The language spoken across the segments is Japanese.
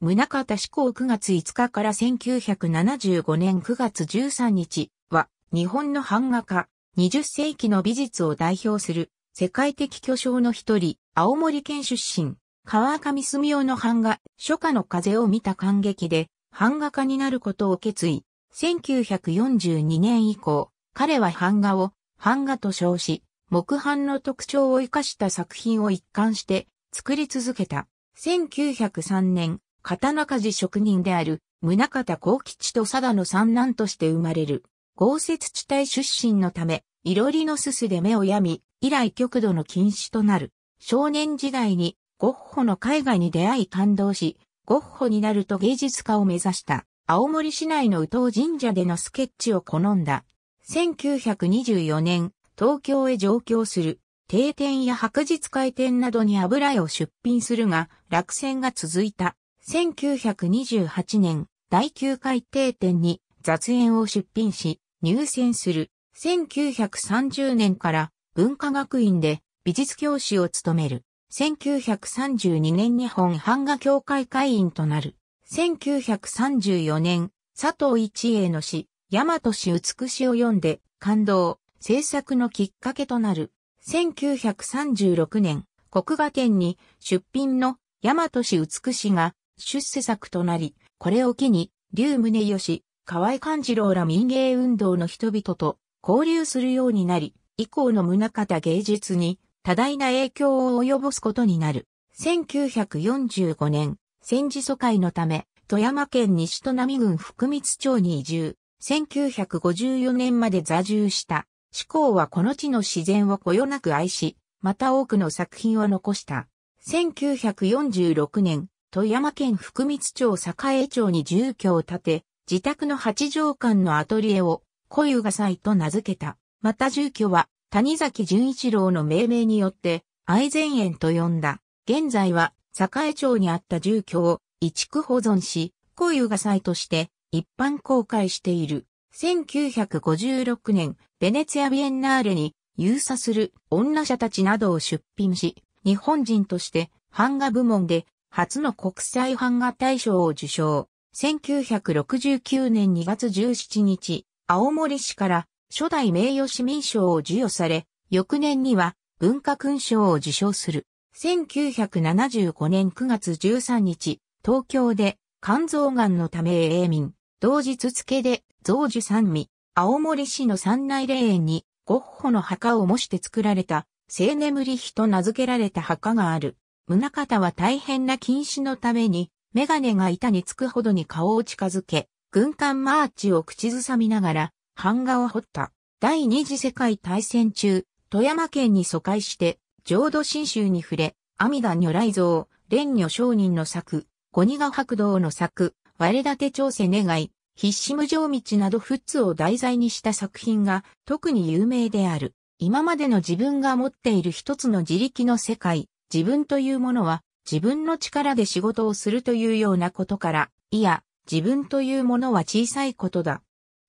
宗方志向9月5日から1975年9月13日は、日本の版画家、20世紀の美術を代表する、世界的巨匠の一人、青森県出身、川上澄夫の版画、初夏の風を見た感激で、版画家になることを決意。1942年以降、彼は版画を、版画と称し、木版の特徴を生かした作品を一貫して作り続けた。1903年、刀鍛冶職人である、宗方幸吉と貞の三男として生まれる。豪雪地帯出身のため、いろりのすすで目を病み、以来極度の禁止となる。少年時代に、ゴッホの絵画に出会い感動し、ゴッホになると芸術家を目指した。青森市内の宇藤神社でのスケッチを好んだ。1924年、東京へ上京する。定点や白日開店などに油絵を出品するが、落選が続いた。1928年、第9回定点に雑演を出品し、入選する。1930年から文化学院で美術教師を務める。1932年日本版画協会会員となる。1934年、佐藤一英の詩、大和詩美しを読んで感動、制作のきっかけとなる。1936年、国画展に出品の大和詩美しが出世作となり、これを機に、竜宗義、河合勘次郎ら民芸運動の人々と交流するようになり、以降の宗方芸術に多大な影響を及ぼすことになる。1945年、戦時疎開のため、富山県西都波郡福光町に移住、1954年まで座住した。志向はこの地の自然をこよなく愛し、また多くの作品を残した。1946年、富山県福光町栄町に住居を建て、自宅の八畳館のアトリエを、小湯が祭と名付けた。また住居は、谷崎潤一郎の命名によって、愛禅園と呼んだ。現在は、栄町にあった住居を、移築保存し、小湯が祭として、一般公開している。1956年、ベネツィア・ビエンナーレに、有唆する女者たちなどを出品し、日本人として、版画部門で初の国際版画大賞を受賞。1969年2月17日、青森市から初代名誉市民賞を授与され、翌年には文化勲章を受賞する。1975年9月13日、東京で肝臓癌のため永民、同日付で増樹三味、青森市の三内霊園にゴッホの墓を模して作られた、聖眠り碑と名付けられた墓がある。宗方は大変な禁止のために、メガネが板につくほどに顔を近づけ、軍艦マーチを口ずさみながら、版画を彫った。第二次世界大戦中、富山県に疎開して、浄土真宗に触れ、阿弥陀如来像、蓮如上人の作、五二ヶ白道の作、割立て調整願い、必死無常道など仏を題材にした作品が特に有名である。今までの自分が持っている一つの自力の世界、自分というものは自分の力で仕事をするというようなことから、いや、自分というものは小さいことだ。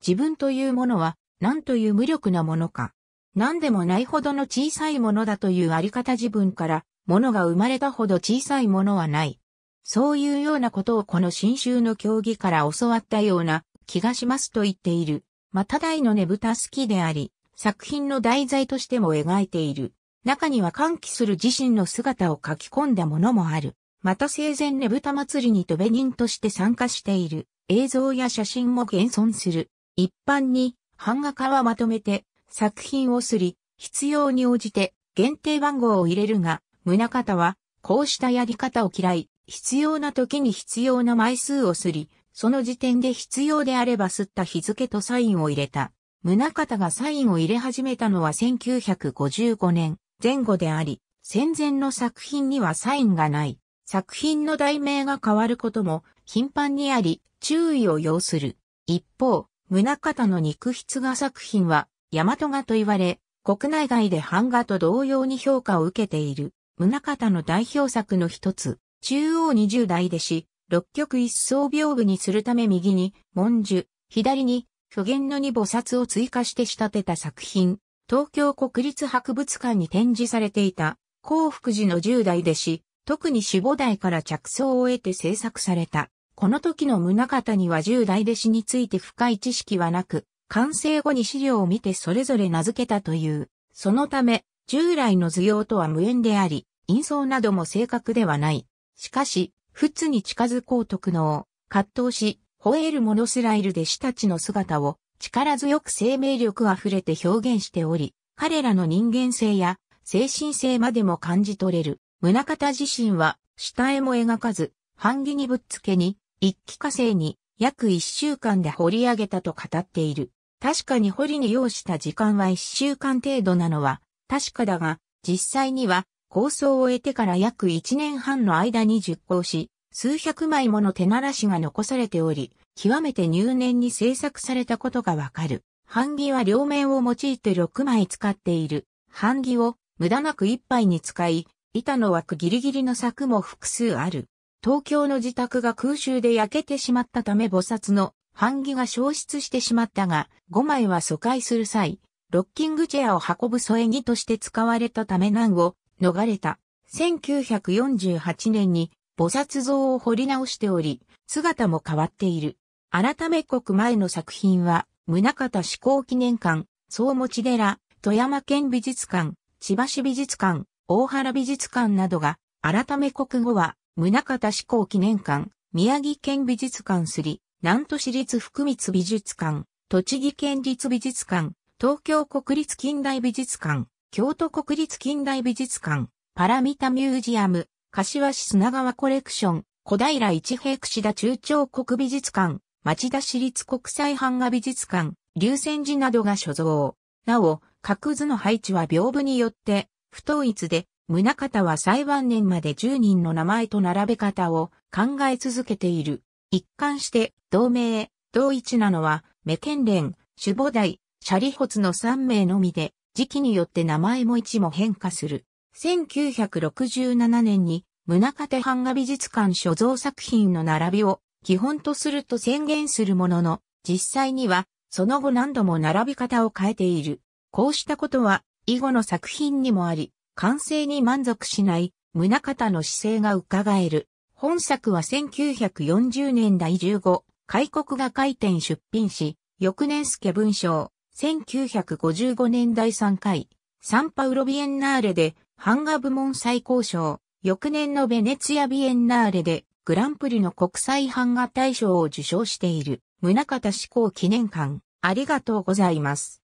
自分というものは何という無力なものか。何でもないほどの小さいものだというあり方自分から、ものが生まれたほど小さいものはない。そういうようなことをこの新州の競技から教わったような気がしますと言っている。また大のねぶた好きであり、作品の題材としても描いている。中には歓喜する自身の姿を書き込んだものもある。また生前ねぶた祭りに飛べ人として参加している映像や写真も現存する。一般に版画家はまとめて作品をすり、必要に応じて限定番号を入れるが、宗方はこうしたやり方を嫌い、必要な時に必要な枚数をすり、その時点で必要であれば吸った日付とサインを入れた。宗方がサインを入れ始めたのは1955年。前後であり、戦前の作品にはサインがない。作品の題名が変わることも頻繁にあり、注意を要する。一方、宗方の肉筆画作品は、大和画と言われ、国内外で版画と同様に評価を受けている、宗方の代表作の一つ、中央二十代弟子、六曲一層屏風にするため右に、文殊、左に、巨源の二菩薩を追加して仕立てた作品、東京国立博物館に展示されていた、幸福寺の10代弟子、特に守護代から着想を得て制作された。この時の宗方には十代弟子について深い知識はなく、完成後に資料を見てそれぞれ名付けたという。そのため、従来の図用とは無縁であり、印象なども正確ではない。しかし、仏に近づこうと苦悩、葛藤し、吠える者すらいる弟子たちの姿を力強く生命力あふれて表現しており、彼らの人間性や精神性までも感じ取れる。宗方自身は下絵も描かず、版木にぶっつけに、一気化成に約一週間で掘り上げたと語っている。確かに掘りに要した時間は一週間程度なのは確かだが、実際には構想を終えてから約一年半の間に熟考し、数百枚もの手ならしが残されており、極めて入念に制作されたことがわかる。版木は両面を用いて6枚使っている。版木を無駄なく1杯に使い、板の枠ギリギリの柵も複数ある。東京の自宅が空襲で焼けてしまったため菩薩の版木が消失してしまったが、5枚は疎開する際、ロッキングチェアを運ぶ添え木として使われたため難を逃れた。1948年に菩薩像を掘り直しており、姿も変わっている。改め国前の作品は、宗方志向記念館、総持寺、富山県美術館、千葉市美術館、大原美術館などが、改め国語は、宗方志向記念館、宮城県美術館すり、南都市立福光美術館、栃木県立美術館、東京国立近代美術館、京都国立近代美術館、パラミタミュージアム、柏市砂川コレクション、小平一平串田中長国美術館、町田市立国際版画美術館、流泉寺などが所蔵。なお、各図の配置は屏風によって不統一で、胸方は最晩年まで10人の名前と並べ方を考え続けている。一貫して同名、同一なのは、目ケ連、守母台、シャリホツの3名のみで、時期によって名前も位置も変化する。1967年に、胸方版画美術館所蔵作品の並びを基本とすると宣言するものの、実際には、その後何度も並び方を変えている。こうしたことは、以後の作品にもあり、完成に満足しない、宗方の姿勢が伺える。本作は1940年代15、開国が開店出品し、翌年助文章、1955年第3回、サンパウロビエンナーレで、版画部門最高賞、翌年のベネツィアビエンナーレで、グランプリの国際版画大賞を受賞している、宗像志向記念館、ありがとうございます。